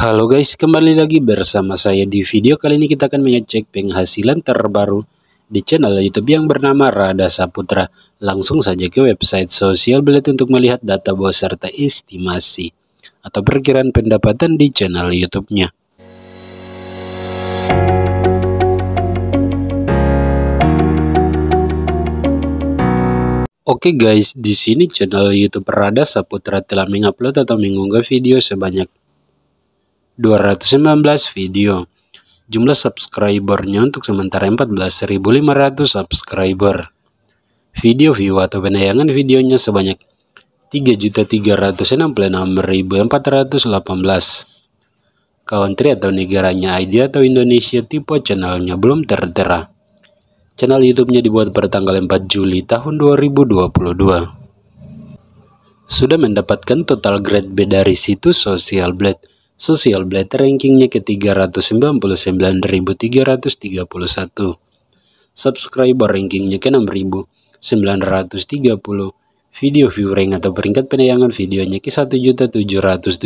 Halo guys, kembali lagi bersama saya di video kali ini kita akan mengecek penghasilan terbaru di channel YouTube yang bernama Rada Saputra. Langsung saja ke website sosial Belit untuk melihat data bawah serta estimasi atau perkiraan pendapatan di channel YouTube-nya. Oke okay guys, di sini channel YouTube Rada Saputra telah mengupload atau mengunggah video sebanyak 219 video. Jumlah subscribernya untuk sementara 14.500 subscriber. Video view atau penayangan videonya sebanyak 3.366.418. Country atau negaranya ID atau Indonesia tipe channelnya belum tertera. Channel YouTube-nya dibuat pada tanggal 4 Juli tahun 2022. Sudah mendapatkan total grade B dari situs Social Blade Social Blade rankingnya ke 399.331. Subscriber rankingnya ke 6.930. Video view rank atau peringkat penayangan videonya ke 1.779.954.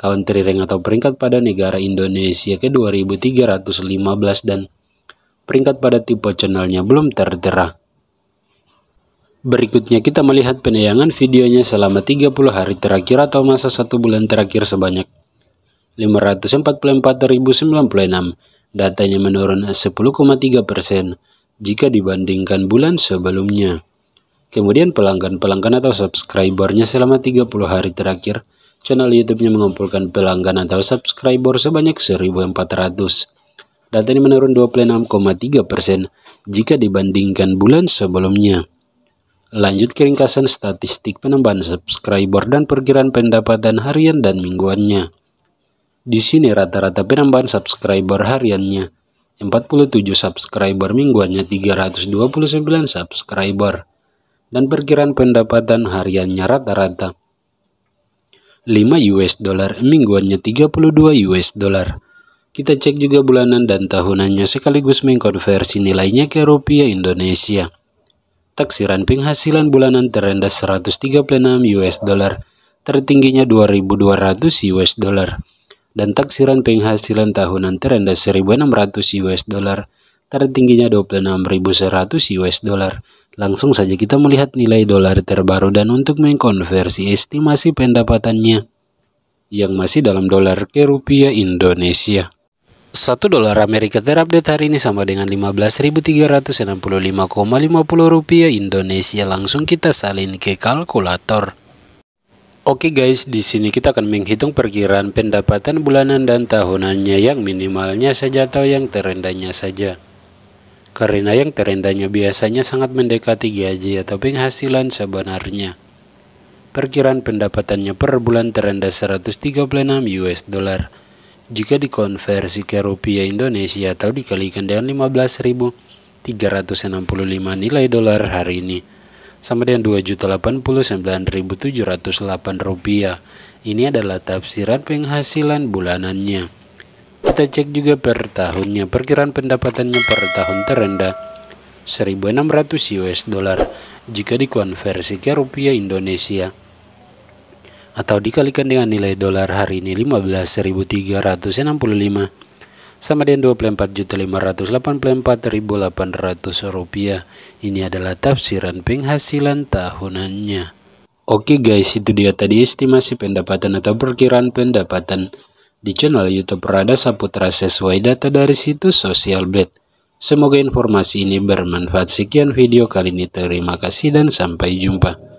Country rank atau peringkat pada negara Indonesia ke 2.315 dan peringkat pada tipe channelnya belum tertera. Berikutnya kita melihat penayangan videonya selama 30 hari terakhir atau masa 1 bulan terakhir sebanyak 544.096. Datanya menurun 10,3 persen jika dibandingkan bulan sebelumnya. Kemudian pelanggan-pelanggan atau subscribernya selama 30 hari terakhir, channel YouTube-nya mengumpulkan pelanggan atau subscriber sebanyak 1.400. Data ini menurun 26,3 persen jika dibandingkan bulan sebelumnya. Lanjut ke ringkasan statistik penambahan subscriber dan perkiraan pendapatan harian dan mingguannya. Di sini rata-rata penambahan subscriber hariannya 47 subscriber mingguannya 329 subscriber dan perkiraan pendapatan hariannya rata-rata 5 US dollar mingguannya 32 US dollar. Kita cek juga bulanan dan tahunannya sekaligus mengkonversi nilainya ke rupiah Indonesia taksiran penghasilan bulanan terendah 136 US dollar, tertingginya 2200 US dollar, dan taksiran penghasilan tahunan terendah 1600 US dollar, tertingginya 26.100 US dollar. Langsung saja kita melihat nilai dolar terbaru dan untuk mengkonversi estimasi pendapatannya yang masih dalam dolar ke rupiah Indonesia. 1 dolar Amerika terupdate hari ini sama dengan 15.365,50 rupiah Indonesia. Langsung kita salin ke kalkulator. Oke okay guys, di sini kita akan menghitung perkiraan pendapatan bulanan dan tahunannya yang minimalnya saja atau yang terendahnya saja. Karena yang terendahnya biasanya sangat mendekati gaji atau penghasilan sebenarnya. Perkiraan pendapatannya per bulan terendah 136 US dollar jika dikonversi ke rupiah Indonesia atau dikalikan dengan 15.365 nilai dolar hari ini sama dengan 2.089.708 rupiah. Ini adalah tafsiran penghasilan bulanannya. Kita cek juga per tahunnya. Perkiraan pendapatannya per tahun terendah 1.600 US dollar jika dikonversi ke rupiah Indonesia atau dikalikan dengan nilai dolar hari ini 15.365 sama dengan 24.584.800 rupiah. Ini adalah tafsiran penghasilan tahunannya. Oke guys, itu dia tadi estimasi pendapatan atau perkiraan pendapatan di channel YouTube Rada Saputra sesuai data dari situs Social Blade. Semoga informasi ini bermanfaat. Sekian video kali ini. Terima kasih dan sampai jumpa.